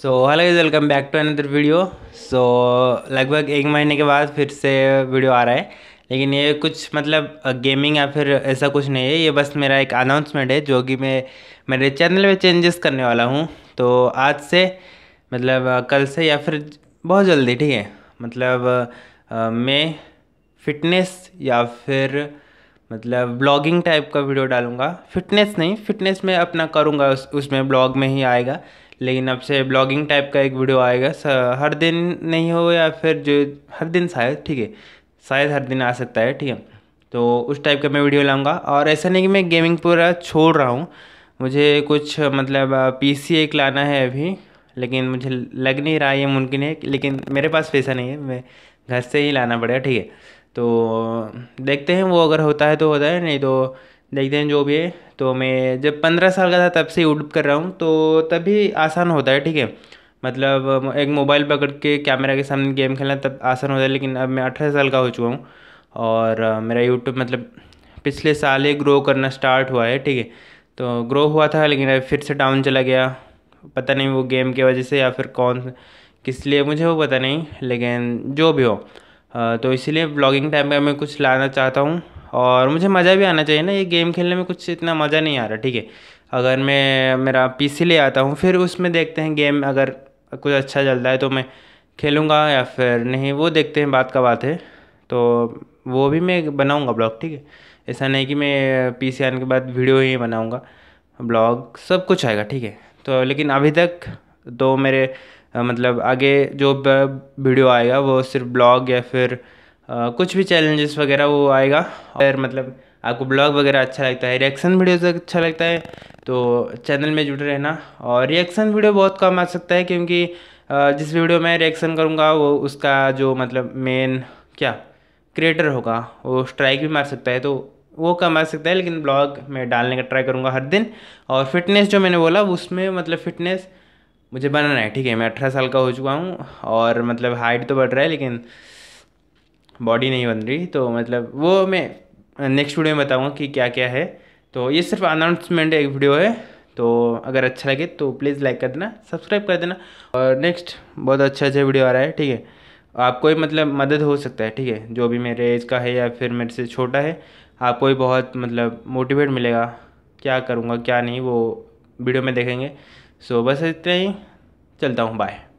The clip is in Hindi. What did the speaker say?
so hello is welcome back to another video so लगभग एक महीने के बाद फिर से वीडियो आ रहा है लेकिन ये कुछ मतलब गेमिंग या फिर ऐसा कुछ नहीं है ये बस मेरा एक अनाउंसमेंट है जो कि मैं मेरे चैनल में चेंजेस करने वाला हूँ तो आज से मतलब कल से या फिर बहुत जल्दी ठीक है मतलब आ, मैं फिटनेस या फिर मतलब ब्लॉगिंग टाइप का वीडियो डालूंगा फिटनेस नहीं फिटनेस में अपना करूँगा उस उसमें ब्लॉग में ही आएगा लेकिन अब से ब्लॉगिंग टाइप का एक वीडियो आएगा हर दिन नहीं हो या फिर जो हर दिन शायद ठीक है शायद हर दिन आ सकता है ठीक है तो उस टाइप का मैं वीडियो लाऊंगा और ऐसा नहीं कि मैं गेमिंग पूरा छोड़ रहा हूँ मुझे कुछ मतलब पीसी एक लाना है अभी लेकिन मुझे लग नहीं रहा ये मुमकिन है लेकिन मेरे पास पैसा नहीं है मैं घर से ही लाना पड़ेगा ठीक है तो देखते हैं वो अगर होता है तो होता है नहीं तो देखते हैं जो भी है तो मैं जब पंद्रह साल का था तब से यूट्यूब कर रहा हूँ तो तभी आसान होता है ठीक है मतलब एक मोबाइल पकड़ के कैमरा के सामने गेम खेलना तब आसान होता है लेकिन अब मैं अठारह साल का हो चुका हूँ और मेरा यूट्यूब मतलब पिछले साल ही ग्रो करना स्टार्ट हुआ है ठीक है तो ग्रो हुआ था लेकिन फिर से डाउन चला गया पता नहीं वो गेम की वजह से या फिर कौन किस लिए मुझे वो पता नहीं लेकिन जो भी हो तो इसीलिए ब्लॉगिंग टाइम पर मैं कुछ लाना चाहता हूँ और मुझे मज़ा भी आना चाहिए ना ये गेम खेलने में कुछ इतना मज़ा नहीं आ रहा ठीक है अगर मैं मेरा पीसी ले आता हूँ फिर उसमें देखते हैं गेम अगर कुछ अच्छा चल है तो मैं खेलूँगा या फिर नहीं वो देखते हैं बात का बात है तो वो भी मैं बनाऊँगा ब्लॉग ठीक है ऐसा नहीं कि मैं पी आने के बाद वीडियो ही बनाऊँगा ब्लॉग सब कुछ आएगा ठीक है तो लेकिन अभी तक तो मेरे मतलब आगे जो वीडियो आएगा वो सिर्फ ब्लॉग या फिर कुछ भी चैलेंजेस वगैरह वो आएगा और मतलब आपको ब्लॉग वगैरह अच्छा लगता है रिएक्शन वीडियो अच्छा लगता है तो चैनल में जुड़े रहना और रिएक्शन वीडियो बहुत कम आ सकता है क्योंकि जिस वीडियो में रिएक्शन करूँगा वो उसका जो मतलब मेन क्या क्रिएटर होगा वो स्ट्राइक भी मार सकता है तो वो कम आ सकता है लेकिन ब्लॉग मैं डालने का ट्राई करूँगा हर दिन और फिटनेस जो मैंने बोला उसमें मतलब फिटनेस मुझे बनाना है ठीक है मैं अठारह साल का हो चुका हूँ और मतलब हाइट तो बढ़ रहा है लेकिन बॉडी नहीं बन रही तो मतलब वो मैं नेक्स्ट वीडियो में बताऊँगा कि क्या क्या है तो ये सिर्फ अनाउंसमेंट एक वीडियो है तो अगर अच्छा लगे तो प्लीज़ लाइक कर देना सब्सक्राइब कर देना और नेक्स्ट बहुत अच्छा अच्छा वीडियो आ रहा है ठीक है आपको ही मतलब मदद हो सकता है ठीक है जो भी मेरे एज का है या फिर मेरे से छोटा है आपको ही बहुत मतलब मोटिवेट मिलेगा क्या करूँगा क्या नहीं वो वीडियो में देखेंगे सो बस इतना ही चलता हूँ बाय